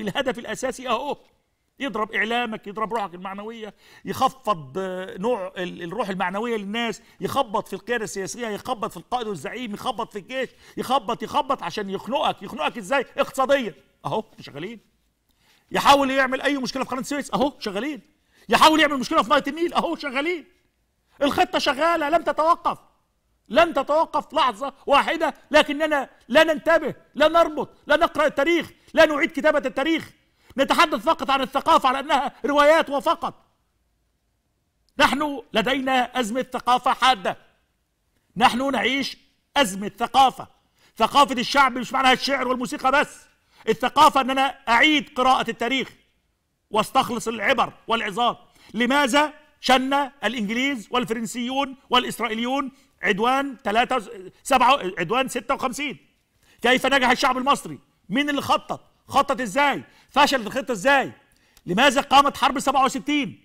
الهدف الاساسي اهو يضرب اعلامك يضرب روحك المعنويه يخفض آه، نوع الروح المعنويه للناس يخبط في القياده السياسيه يخبط في القائد والزعيم يخبط في الجيش يخبط يخبط عشان يخنقك يخنقك ازاي اقتصاديا اهو شغالين يحاول يعمل اي مشكله في قناه السويس اهو شغالين يحاول يعمل مشكله في نهر النيل اهو شغالين الخطه شغاله لم تتوقف لن تتوقف لحظه واحده لكننا لا ننتبه لا نربط لا نقرا التاريخ لا نعيد كتابة التاريخ نتحدث فقط عن الثقافة على أنها روايات وفقط نحن لدينا أزمة ثقافة حادة نحن نعيش أزمة ثقافة ثقافة الشعب مش معناها الشعر والموسيقى بس الثقافة أن أنا أعيد قراءة التاريخ واستخلص العبر والعظات لماذا شن الإنجليز والفرنسيون والإسرائيليون عدوان 3 7 عدوان 56 كيف نجح الشعب المصري مين اللي خطط خطط ازاي فشلت الخطه ازاي لماذا قامت حرب 67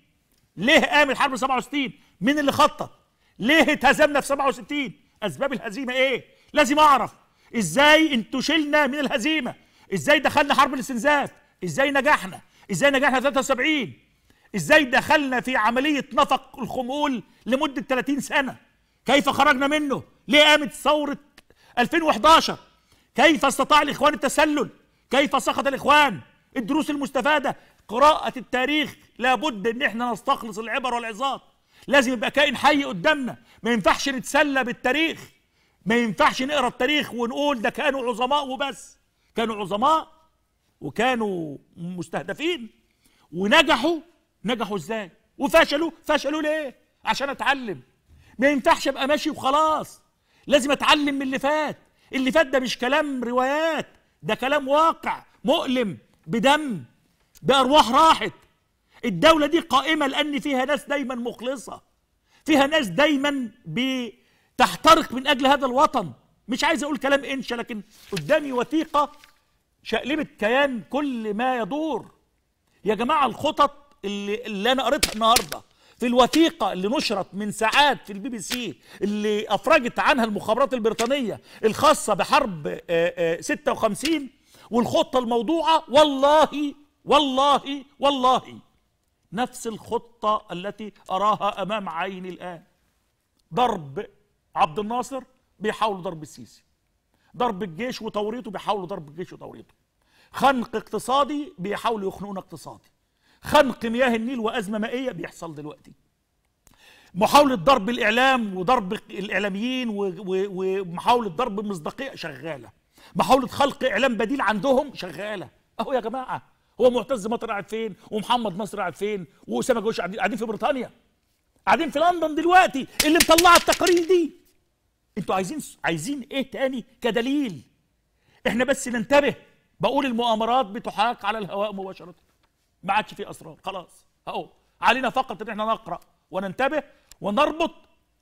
ليه قامت حرب 67 مين اللي خطط ليه اتهزمنا في 67 اسباب الهزيمه ايه لازم اعرف ازاي انتوا شلنا من الهزيمه ازاي دخلنا حرب الاستنزاف ازاي نجحنا ازاي نجحنا 73 ازاي دخلنا في عمليه نفق الخمول لمده 30 سنه كيف خرجنا منه ليه قامت ثوره 2011 كيف استطاع الإخوان التسلل كيف سقط الإخوان الدروس المستفادة قراءة التاريخ لابد ان احنا نستخلص العبر والعظات لازم يبقى كائن حي قدامنا ما ينفعش نتسلى بالتاريخ ما ينفعش نقرا التاريخ ونقول ده كانوا عظماء وبس كانوا عظماء وكانوا مستهدفين ونجحوا نجحوا ازاي وفشلوا فشلوا ليه عشان اتعلم ما ينفعش ابقى ماشي وخلاص لازم اتعلم من اللي فات اللي فات ده مش كلام روايات ده كلام واقع مؤلم بدم بأرواح راحت الدولة دي قائمة لأن فيها ناس دايما مخلصة فيها ناس دايما بتحترق من أجل هذا الوطن مش عايز أقول كلام إنشا لكن قدامي وثيقة شقلبت كيان كل ما يدور يا جماعة الخطط اللي, اللي أنا قريتها النهارده في الوثيقة اللي نشرت من ساعات في البي بي سي اللي أفرجت عنها المخابرات البريطانية الخاصة بحرب 56 آه، آه، والخطة الموضوعة والله والله والله نفس الخطة التي أراها أمام عيني الآن ضرب عبد الناصر بيحاولوا ضرب السيسي ضرب الجيش وتوريطه بيحاولوا ضرب الجيش وتوريطه خنق اقتصادي بيحاولوا يخنقونا اقتصادي خنق مياه النيل وأزمة مائية بيحصل دلوقتي محاولة ضرب الإعلام وضرب الإعلاميين ومحاولة ضرب مصداقية شغالة محاولة خلق إعلام بديل عندهم شغالة أهو يا جماعة هو معتز مطر قاعد فين ومحمد نصر قاعد فين وأسامة جوش قاعدين في بريطانيا قاعدين في لندن دلوقتي اللي مطلعه التقارير دي انتوا عايزين عايزين ايه تاني كدليل احنا بس ننتبه بقول المؤامرات بتحاك على الهواء مباشره ما عادش في اسرار خلاص اهو علينا فقط ان احنا نقرا وننتبه ونربط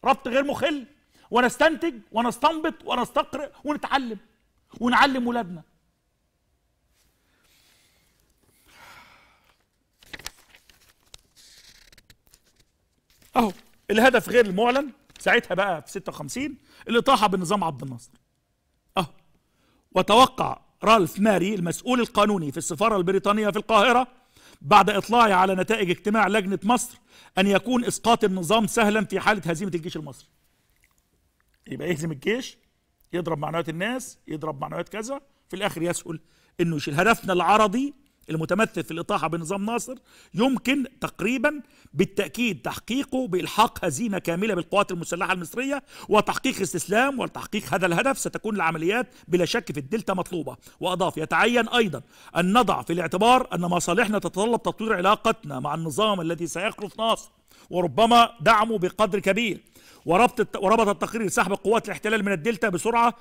ربط غير مخل ونستنتج ونستنبط ونستقرئ ونتعلم ونعلم ولادنا اهو الهدف غير المعلن ساعتها بقى في 56 الاطاحه بنظام عبد الناصر اهو وتوقع رالف ماري المسؤول القانوني في السفاره البريطانيه في القاهره بعد إطلاعي على نتائج اجتماع لجنة مصر أن يكون إسقاط النظام سهلا في حالة هزيمة الجيش المصري يبقى يهزم الجيش يضرب معنويات الناس يضرب معنويات كذا في الآخر يسهل أنه يشيل هدفنا العرضي المتمثل في الإطاحة بنظام ناصر يمكن تقريبا بالتأكيد تحقيقه بإلحاق هزيمة كاملة بالقوات المسلحة المصرية وتحقيق استسلام وتحقيق هذا الهدف ستكون العمليات بلا شك في الدلتا مطلوبة وأضاف يتعين أيضا أن نضع في الاعتبار أن مصالحنا تتطلب تطوير علاقتنا مع النظام الذي سيخلف ناصر وربما دعمه بقدر كبير وربط وربط التقرير سحب قوات الاحتلال من الدلتا بسرعة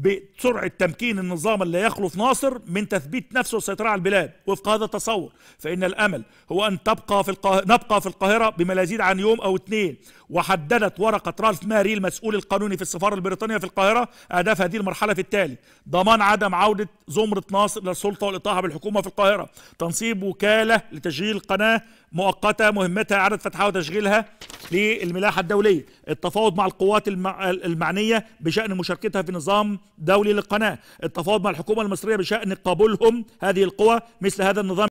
بسرعة تمكين النظام اللي يخلف ناصر من تثبيت نفسه والسيطرة على البلاد وفق هذا التصور فإن الأمل هو أن تبقى في القاه... نبقى في القاهرة بما لا يزيد عن يوم أو اثنين وحددت ورقة رالف ماري المسؤول القانوني في السفارة البريطانية في القاهرة أهداف هذه المرحلة في التالي ضمان عدم عودة زمرة ناصر للسلطة والإطاحة بالحكومة في القاهرة تنصيب وكالة لتشغيل قناة مؤقتة مهمتها إعادة فتحها وتشغيلها للملاحة الدولية التفاوض مع القوات المعنية بشأن مشاركتها في نظام دولي للقناة التفاوض مع الحكومة المصرية بشأن قبولهم هذه القوى مثل هذا النظام